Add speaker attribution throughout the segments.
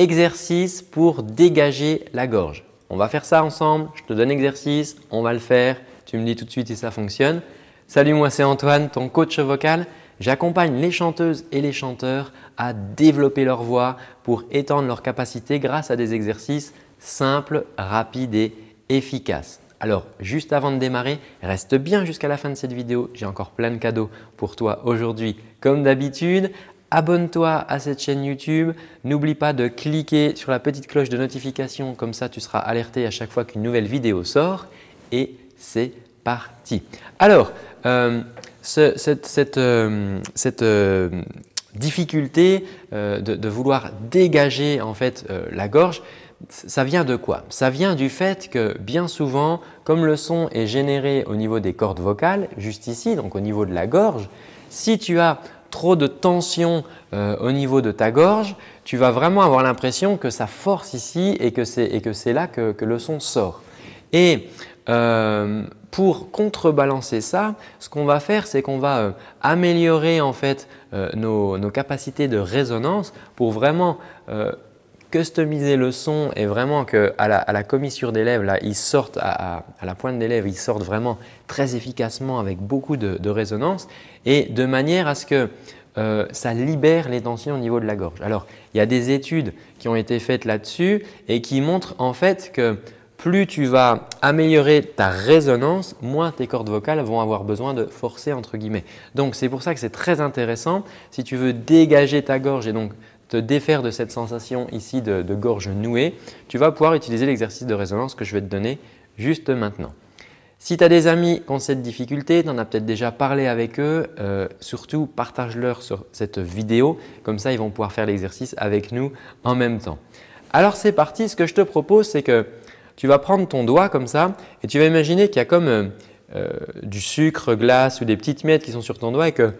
Speaker 1: exercice pour dégager la gorge. On va faire ça ensemble, je te donne l'exercice, on va le faire, tu me dis tout de suite si ça fonctionne. Salut, moi c'est Antoine, ton coach vocal. J'accompagne les chanteuses et les chanteurs à développer leur voix pour étendre leurs capacités grâce à des exercices simples, rapides et efficaces. Alors, juste avant de démarrer, reste bien jusqu'à la fin de cette vidéo. J'ai encore plein de cadeaux pour toi aujourd'hui, comme d'habitude. Abonne-toi à cette chaîne YouTube. N'oublie pas de cliquer sur la petite cloche de notification, comme ça tu seras alerté à chaque fois qu'une nouvelle vidéo sort. Et c'est parti. Alors, euh, cette, euh, euh, difficulté de, vouloir dégager en fait la gorge, ça vient de quoi Ça vient du fait que bien souvent, comme le son est généré au niveau des cordes vocales, juste ici, donc au niveau de la gorge, si tu as trop de tension euh, au niveau de ta gorge, tu vas vraiment avoir l'impression que ça force ici et que c'est là que, que, le son sort. Et euh, pour contrebalancer ça, ce qu'on va faire, c'est qu'on va euh, améliorer en fait nos, capacités de résonance pour vraiment customiser le son et vraiment que à la, commissure des lèvres, ils sortent à, la pointe des lèvres, ils sortent vraiment très efficacement avec beaucoup de, résonance et de manière à ce que euh, ça libère les tensions au niveau de la gorge. Alors, il y a des études qui ont été faites là-dessus et qui montrent en fait que plus tu vas améliorer ta résonance, moins tes cordes vocales vont avoir besoin de forcer entre guillemets. Donc c'est pour ça que c'est très intéressant si tu veux dégager ta gorge et donc te défaire de cette sensation ici de, gorge nouée, tu vas pouvoir utiliser l'exercice de résonance que je vais te donner juste maintenant. Si tu as des amis qui ont cette difficulté, tu en as peut-être déjà parlé avec eux, euh, surtout partage-leur sur cette vidéo, comme ça ils vont pouvoir faire l'exercice avec nous en même temps. Alors c'est parti, ce que je te propose c'est que tu vas prendre ton doigt comme ça et tu vas imaginer qu'il y a comme euh, euh, du sucre, glace ou des petites miettes qui sont sur ton doigt et que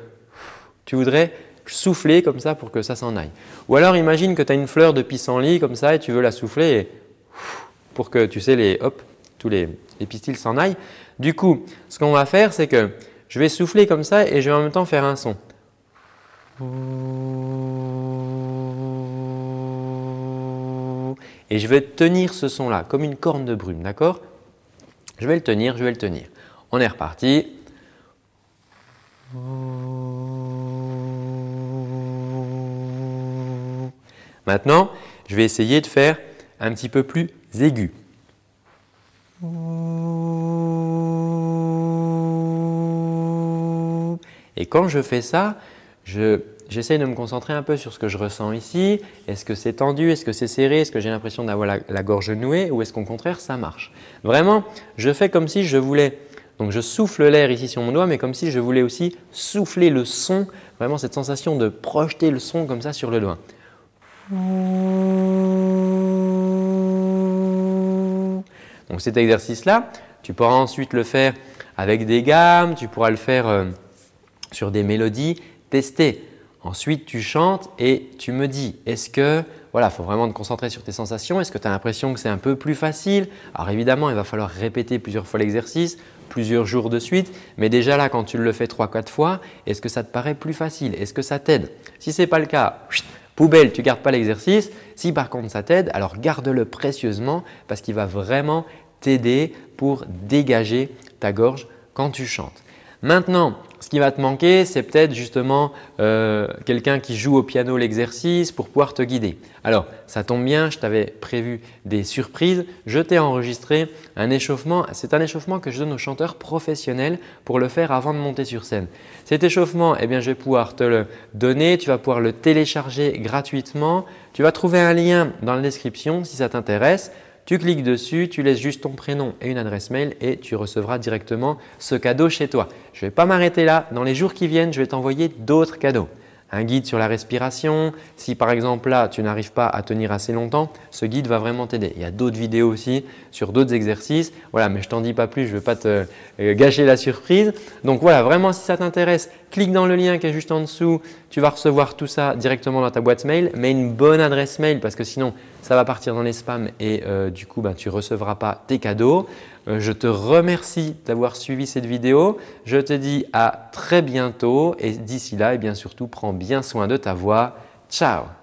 Speaker 1: tu voudrais souffler comme ça pour que ça s'en aille. Ou alors imagine que tu as une fleur de pissenlit comme ça et tu veux la souffler pour que tu sais les hop, tous les, les pistils s'en aillent. Du coup, ce qu'on va faire, c'est que je vais souffler comme ça et je vais en même temps faire un son. Et je vais tenir ce son-là comme une corne de brume, d'accord Je vais le tenir, je vais le tenir. On est reparti. Maintenant, je vais essayer de faire un petit peu plus aigu. Et quand je fais ça, j'essaye de me concentrer un peu sur ce que je ressens ici. Est-ce que c'est tendu Est-ce que c'est serré Est-ce que j'ai l'impression d'avoir la, la, gorge nouée Ou est-ce qu'au contraire, ça marche Vraiment, je fais comme si je voulais... Donc je souffle l'air ici sur mon doigt, mais comme si je voulais aussi souffler le son, vraiment cette sensation de projeter le son comme ça sur le doigt. Donc cet exercice-là, tu pourras ensuite le faire avec des gammes, tu pourras le faire euh, sur des mélodies tester. Ensuite, tu chantes et tu me dis, est-ce que, voilà, il faut vraiment te concentrer sur tes sensations, est-ce que tu as l'impression que c'est un peu plus facile Alors évidemment, il va falloir répéter plusieurs fois l'exercice, plusieurs jours de suite, mais déjà là, quand tu le fais 3-4 fois, est-ce que ça te paraît plus facile Est-ce que ça t'aide Si ce n'est pas le cas, Poubelle, tu ne gardes pas l'exercice. Si par contre ça t'aide, alors garde-le précieusement parce qu'il va vraiment t'aider pour dégager ta gorge quand tu chantes. Maintenant, ce qui va te manquer, c'est peut-être justement euh, quelqu'un qui joue au piano l'exercice pour pouvoir te guider. Alors, ça tombe bien, je t'avais prévu des surprises. Je t'ai enregistré un échauffement. C'est un échauffement que je donne aux chanteurs professionnels pour le faire avant de monter sur scène. Cet échauffement, eh bien, je vais pouvoir te le donner. Tu vas pouvoir le télécharger gratuitement. Tu vas trouver un lien dans la description si ça t'intéresse. Tu cliques dessus, tu laisses juste ton prénom et une adresse mail et tu recevras directement ce cadeau chez toi. Je ne vais pas m'arrêter là. Dans les jours qui viennent, je vais t'envoyer d'autres cadeaux. Un guide sur la respiration. Si par exemple là, tu n'arrives pas à tenir assez longtemps, ce guide va vraiment t'aider. Il y a d'autres vidéos aussi sur d'autres exercices. Voilà, mais je t'en dis pas plus, je ne veux pas te euh, gâcher la surprise. Donc voilà, vraiment si ça t'intéresse, clique dans le lien qui est juste en dessous. Tu vas recevoir tout ça directement dans ta boîte mail. mais une bonne adresse mail parce que sinon, ça va partir dans les spams et euh, du coup, ben, tu ne recevras pas tes cadeaux. Euh, je te remercie d'avoir suivi cette vidéo. Je te dis à très bientôt et d'ici là, et eh bien surtout, prends bien soin de ta voix. Ciao